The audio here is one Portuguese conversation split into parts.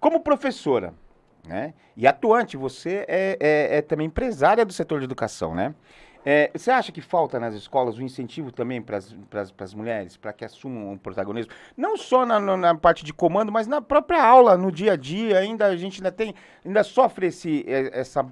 Como professora né, e atuante, você é, é, é também empresária do setor de educação, né? É, você acha que falta nas escolas um incentivo também para as mulheres, para que assumam um protagonismo? Não só na, na, parte de comando, mas na própria aula, no dia a dia, ainda a gente ainda tem, ainda sofre esse, é, essa,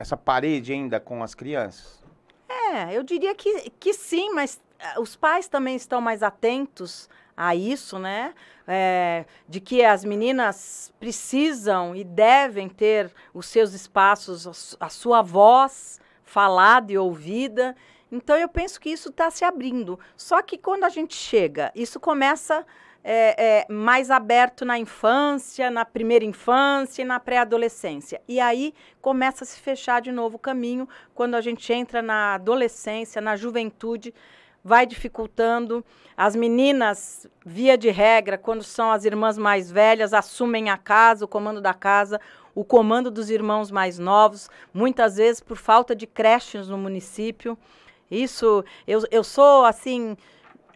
essa parede ainda com as crianças? É, eu diria que, que sim, mas eh, os pais também estão mais atentos a isso, né? É, de que as meninas precisam e devem ter os seus espaços, a sua voz falada e ouvida. Então eu penso que isso está se abrindo. Só que quando a gente chega, isso começa é, é, mais aberto na infância, na primeira infância e na pré-adolescência. E aí começa a se fechar de novo o caminho quando a gente entra na adolescência, na juventude vai dificultando. As meninas, via de regra, quando são as irmãs mais velhas, assumem a casa, o comando da casa, o comando dos irmãos mais novos, muitas vezes por falta de creches no município. Isso, eu, eu sou, assim,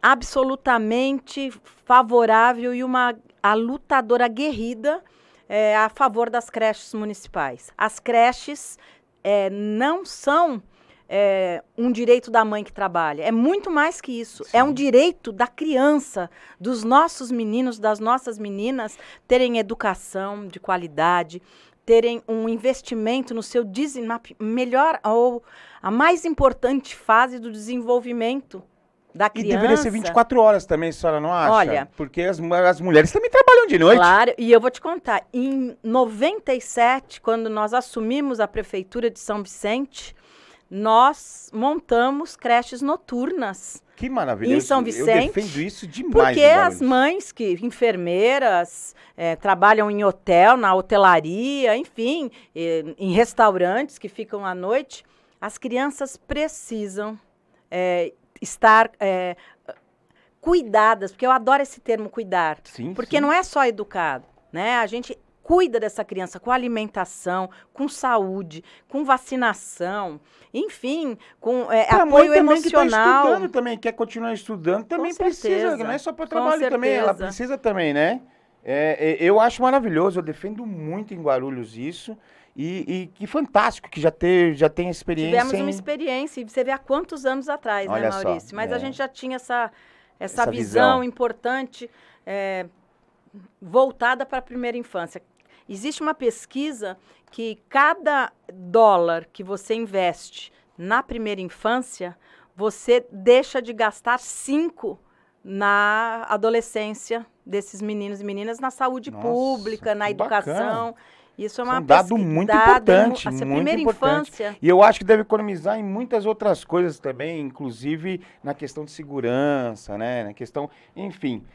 absolutamente favorável e uma a lutadora guerrida é, a favor das creches municipais. As creches é, não são é, um direito da mãe que trabalha. É muito mais que isso. Sim. É um direito da criança, dos nossos meninos, das nossas meninas, terem educação de qualidade, terem um investimento no seu melhor ou a mais importante fase do desenvolvimento da criança. E deveria ser 24 horas também, a senhora não acha? Olha. Porque as, as mulheres também trabalham de noite. Claro, e eu vou te contar. Em 97, quando nós assumimos a prefeitura de São Vicente, nós montamos creches noturnas. Que maravilha. Em São Vicente. Eu defendo isso demais. Porque as mães, que enfermeiras, é, trabalham em hotel, na hotelaria, enfim, e, em restaurantes que ficam à noite, as crianças precisam é, estar é, cuidadas, porque eu adoro esse termo cuidar. Sim, porque sim. não é só educado, né? A gente cuida dessa criança com alimentação, com saúde, com vacinação, enfim, com é, pra apoio mãe também emocional. Que tá estudando também, quer continuar estudando, também com precisa, certeza. não é só para trabalho também, ela precisa também, né? É, é, eu acho maravilhoso, eu defendo muito em Guarulhos isso. E, e que fantástico que já, ter, já tem experiência. Tivemos em... uma experiência, você vê há quantos anos atrás, né, Olha né, Maurício? Só, Mas é. a gente já tinha essa, essa, essa visão, visão, importante, é, voltada para a primeira infância. Existe uma pesquisa que cada dólar que você investe na primeira infância, você deixa de gastar cinco na adolescência desses meninos e meninas na saúde Nossa, pública, na educação. Bacana. Isso é uma um dado muito importante, a muito importante. Infância. E eu acho que deve economizar em muitas outras coisas também, inclusive na questão de segurança, né? Na questão, enfim.